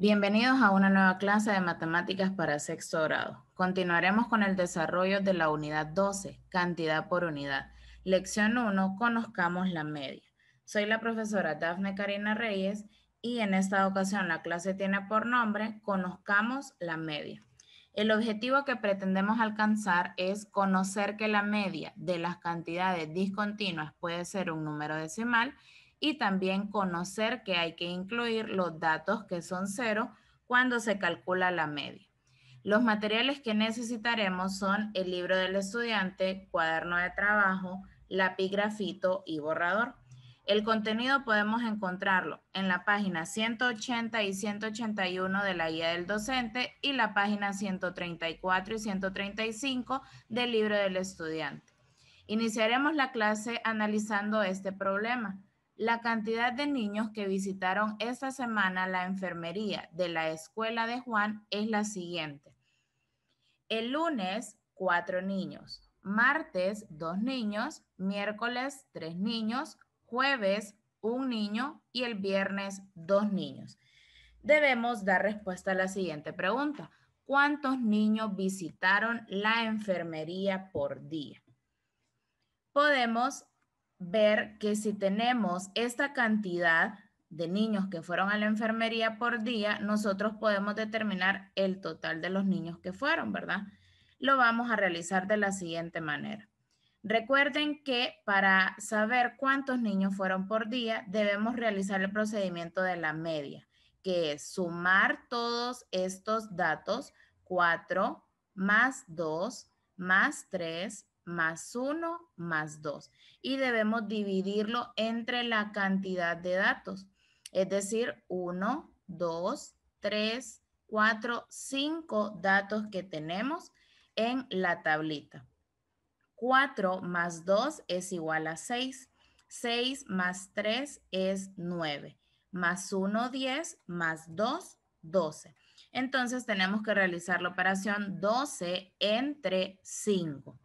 Bienvenidos a una nueva clase de matemáticas para sexto grado. Continuaremos con el desarrollo de la unidad 12, cantidad por unidad. Lección 1, conozcamos la media. Soy la profesora Dafne Karina Reyes y en esta ocasión la clase tiene por nombre Conozcamos la media. El objetivo que pretendemos alcanzar es conocer que la media de las cantidades discontinuas puede ser un número decimal y también conocer que hay que incluir los datos que son cero cuando se calcula la media. Los materiales que necesitaremos son el libro del estudiante, cuaderno de trabajo, lápiz grafito y borrador. El contenido podemos encontrarlo en la página 180 y 181 de la guía del docente y la página 134 y 135 del libro del estudiante. Iniciaremos la clase analizando este problema la cantidad de niños que visitaron esta semana la enfermería de la escuela de Juan es la siguiente. El lunes, cuatro niños. Martes, dos niños. Miércoles, tres niños. Jueves, un niño. Y el viernes, dos niños. Debemos dar respuesta a la siguiente pregunta. ¿Cuántos niños visitaron la enfermería por día? Podemos ver que si tenemos esta cantidad de niños que fueron a la enfermería por día, nosotros podemos determinar el total de los niños que fueron, ¿verdad? Lo vamos a realizar de la siguiente manera. Recuerden que para saber cuántos niños fueron por día, debemos realizar el procedimiento de la media, que es sumar todos estos datos, 4 más 2 más 3 más 1 más 2. Y debemos dividirlo entre la cantidad de datos, es decir, 1, 2, 3, 4, 5 datos que tenemos en la tablita. 4 más 2 es igual a 6. 6 más 3 es 9. Más 1, 10. Más 2, 12. Entonces tenemos que realizar la operación 12 entre 5.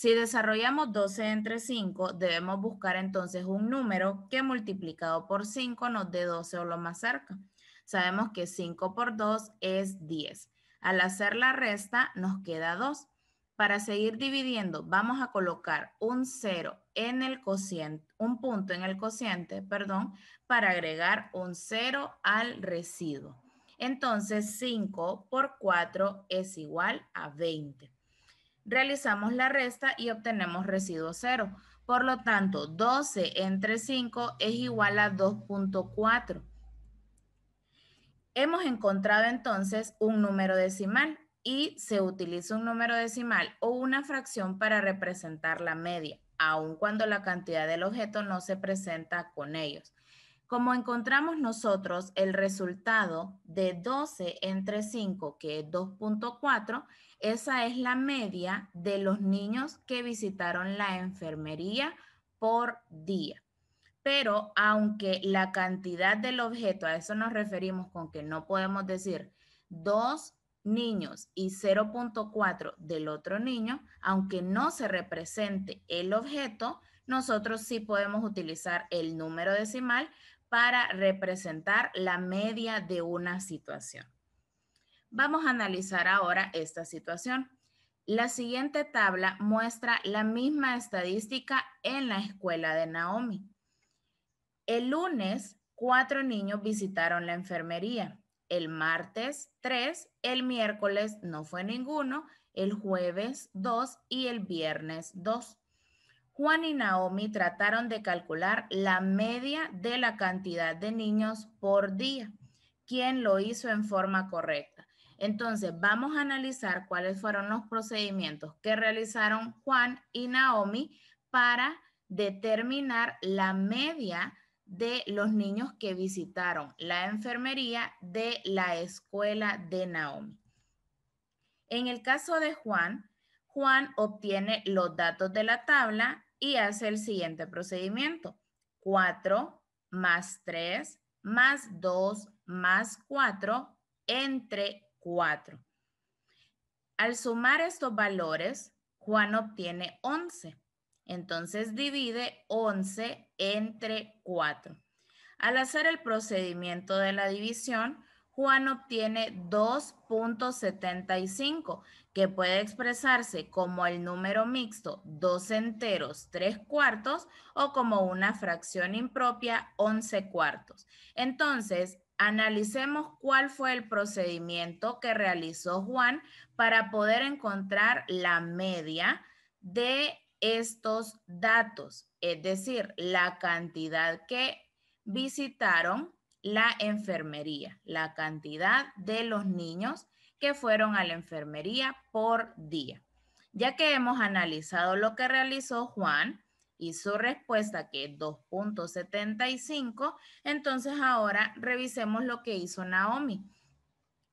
Si desarrollamos 12 entre 5, debemos buscar entonces un número que multiplicado por 5 nos dé 12 o lo más cerca. Sabemos que 5 por 2 es 10. Al hacer la resta nos queda 2. Para seguir dividiendo, vamos a colocar un 0 en el cociente, un punto en el cociente, perdón, para agregar un 0 al residuo. Entonces 5 por 4 es igual a 20 realizamos la resta y obtenemos residuo cero. Por lo tanto, 12 entre 5 es igual a 2.4. Hemos encontrado entonces un número decimal y se utiliza un número decimal o una fracción para representar la media, aun cuando la cantidad del objeto no se presenta con ellos. Como encontramos nosotros el resultado de 12 entre 5, que es 2.4, esa es la media de los niños que visitaron la enfermería por día. Pero aunque la cantidad del objeto, a eso nos referimos con que no podemos decir dos niños y 0.4 del otro niño, aunque no se represente el objeto, nosotros sí podemos utilizar el número decimal para representar la media de una situación. Vamos a analizar ahora esta situación. La siguiente tabla muestra la misma estadística en la escuela de Naomi. El lunes, cuatro niños visitaron la enfermería. El martes, tres. El miércoles, no fue ninguno. El jueves, dos. Y el viernes, dos. Juan y Naomi trataron de calcular la media de la cantidad de niños por día. ¿Quién lo hizo en forma correcta? Entonces, vamos a analizar cuáles fueron los procedimientos que realizaron Juan y Naomi para determinar la media de los niños que visitaron la enfermería de la escuela de Naomi. En el caso de Juan, Juan obtiene los datos de la tabla y hace el siguiente procedimiento. 4 más 3 más 2 más 4 entre 4. Al sumar estos valores, Juan obtiene 11. Entonces divide 11 entre 4. Al hacer el procedimiento de la división, Juan obtiene 2.75, que puede expresarse como el número mixto 2 enteros 3 cuartos o como una fracción impropia 11 cuartos. Entonces, analicemos cuál fue el procedimiento que realizó Juan para poder encontrar la media de estos datos, es decir, la cantidad que visitaron la enfermería, la cantidad de los niños que fueron a la enfermería por día. Ya que hemos analizado lo que realizó Juan, y su respuesta que es 2.75, entonces ahora revisemos lo que hizo Naomi.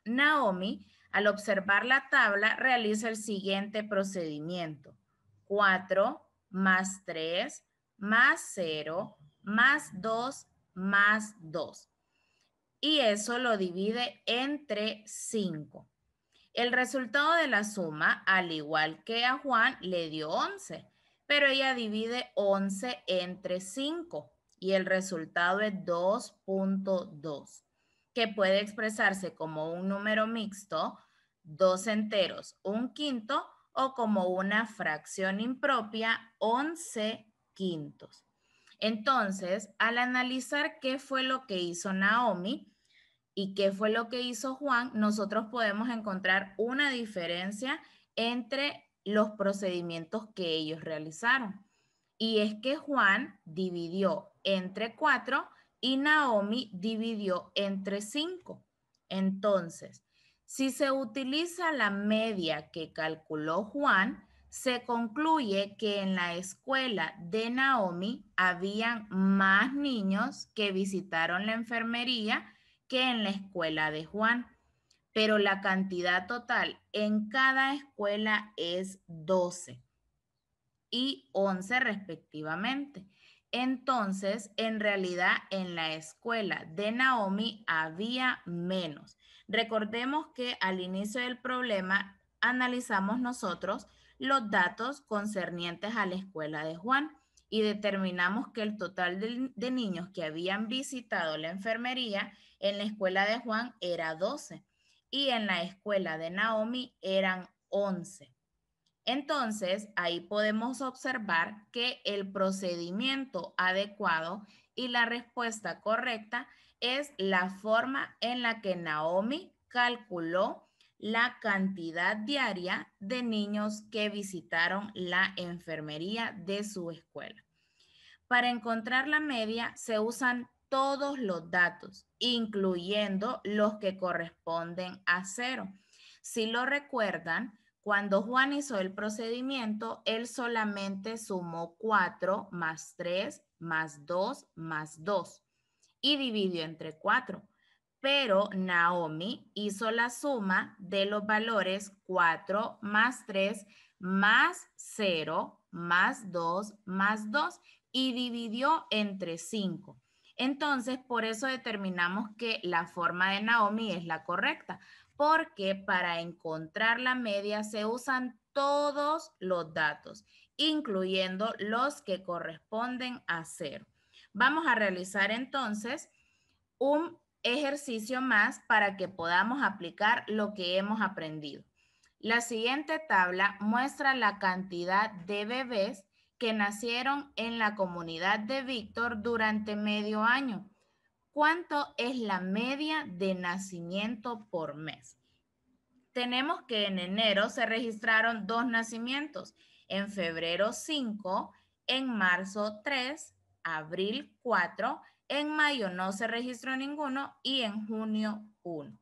Naomi, al observar la tabla, realiza el siguiente procedimiento. 4 más 3 más 0 más 2 más 2. Y eso lo divide entre 5. El resultado de la suma, al igual que a Juan, le dio 11 pero ella divide 11 entre 5 y el resultado es 2.2, que puede expresarse como un número mixto, dos enteros, un quinto o como una fracción impropia, 11 quintos. Entonces, al analizar qué fue lo que hizo Naomi y qué fue lo que hizo Juan, nosotros podemos encontrar una diferencia entre los procedimientos que ellos realizaron. Y es que Juan dividió entre cuatro y Naomi dividió entre cinco. Entonces, si se utiliza la media que calculó Juan, se concluye que en la escuela de Naomi habían más niños que visitaron la enfermería que en la escuela de Juan pero la cantidad total en cada escuela es 12 y 11 respectivamente. Entonces, en realidad, en la escuela de Naomi había menos. Recordemos que al inicio del problema analizamos nosotros los datos concernientes a la escuela de Juan y determinamos que el total de, niños que habían visitado la enfermería en la escuela de Juan era 12 y en la escuela de Naomi eran 11. Entonces, ahí podemos observar que el procedimiento adecuado y la respuesta correcta es la forma en la que Naomi calculó la cantidad diaria de niños que visitaron la enfermería de su escuela. Para encontrar la media se usan todos los datos, incluyendo los que corresponden a cero. Si lo recuerdan, cuando Juan hizo el procedimiento, él solamente sumó 4 más 3 más 2 más 2 y dividió entre 4. Pero Naomi hizo la suma de los valores 4 más 3 más 0 más 2 más 2 y dividió entre 5. Entonces, por eso determinamos que la forma de Naomi es la correcta, porque para encontrar la media se usan todos los datos, incluyendo los que corresponden a cero. Vamos a realizar entonces un ejercicio más para que podamos aplicar lo que hemos aprendido. La siguiente tabla muestra la cantidad de bebés que nacieron en la comunidad de Víctor durante medio año. ¿Cuánto es la media de nacimiento por mes? Tenemos que en enero se registraron dos nacimientos, en febrero cinco, en marzo 3, abril cuatro, en mayo no se registró ninguno y en junio uno.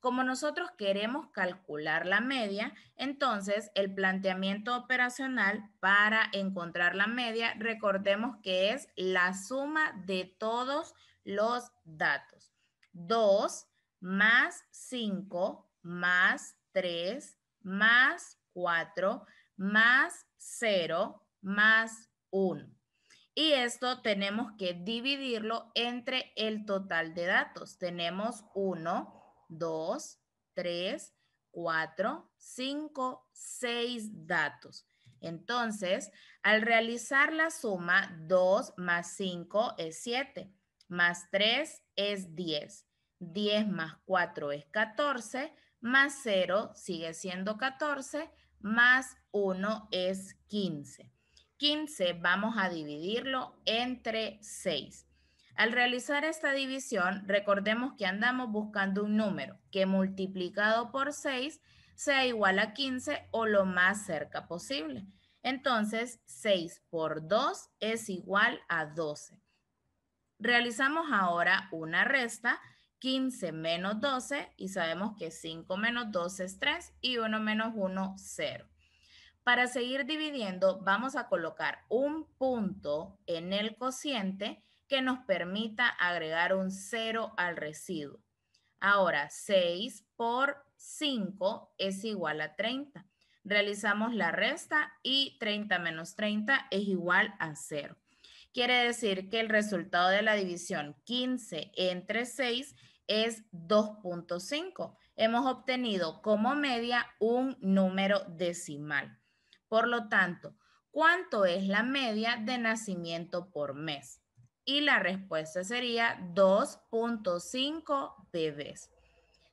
Como nosotros queremos calcular la media, entonces el planteamiento operacional para encontrar la media, recordemos que es la suma de todos los datos. 2 más 5 más 3 más 4 más 0 más 1. Y esto tenemos que dividirlo entre el total de datos. Tenemos 1 2, 3, 4, 5, 6 datos. Entonces, al realizar la suma, 2 más 5 es 7, más 3 es 10, 10 más 4 es 14, más 0 sigue siendo 14, más 1 es 15. 15 vamos a dividirlo entre 6. Al realizar esta división, recordemos que andamos buscando un número que multiplicado por 6 sea igual a 15 o lo más cerca posible. Entonces, 6 por 2 es igual a 12. Realizamos ahora una resta, 15 menos 12, y sabemos que 5 menos 12 es 3 y 1 menos 1, 0. Para seguir dividiendo, vamos a colocar un punto en el cociente que nos permita agregar un 0 al residuo. Ahora, 6 por 5 es igual a 30. Realizamos la resta y 30 menos 30 es igual a 0. Quiere decir que el resultado de la división 15 entre 6 es 2.5. Hemos obtenido como media un número decimal. Por lo tanto, ¿cuánto es la media de nacimiento por mes? y la respuesta sería 2.5 bebés.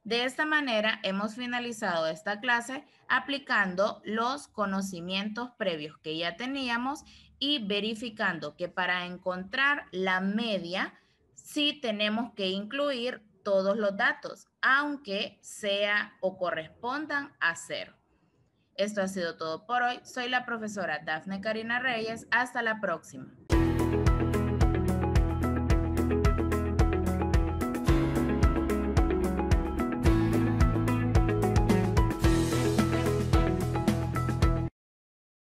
De esta manera hemos finalizado esta clase aplicando los conocimientos previos que ya teníamos y verificando que para encontrar la media sí tenemos que incluir todos los datos, aunque sea o correspondan a cero. Esto ha sido todo por hoy. Soy la profesora Dafne Karina Reyes. Hasta la próxima.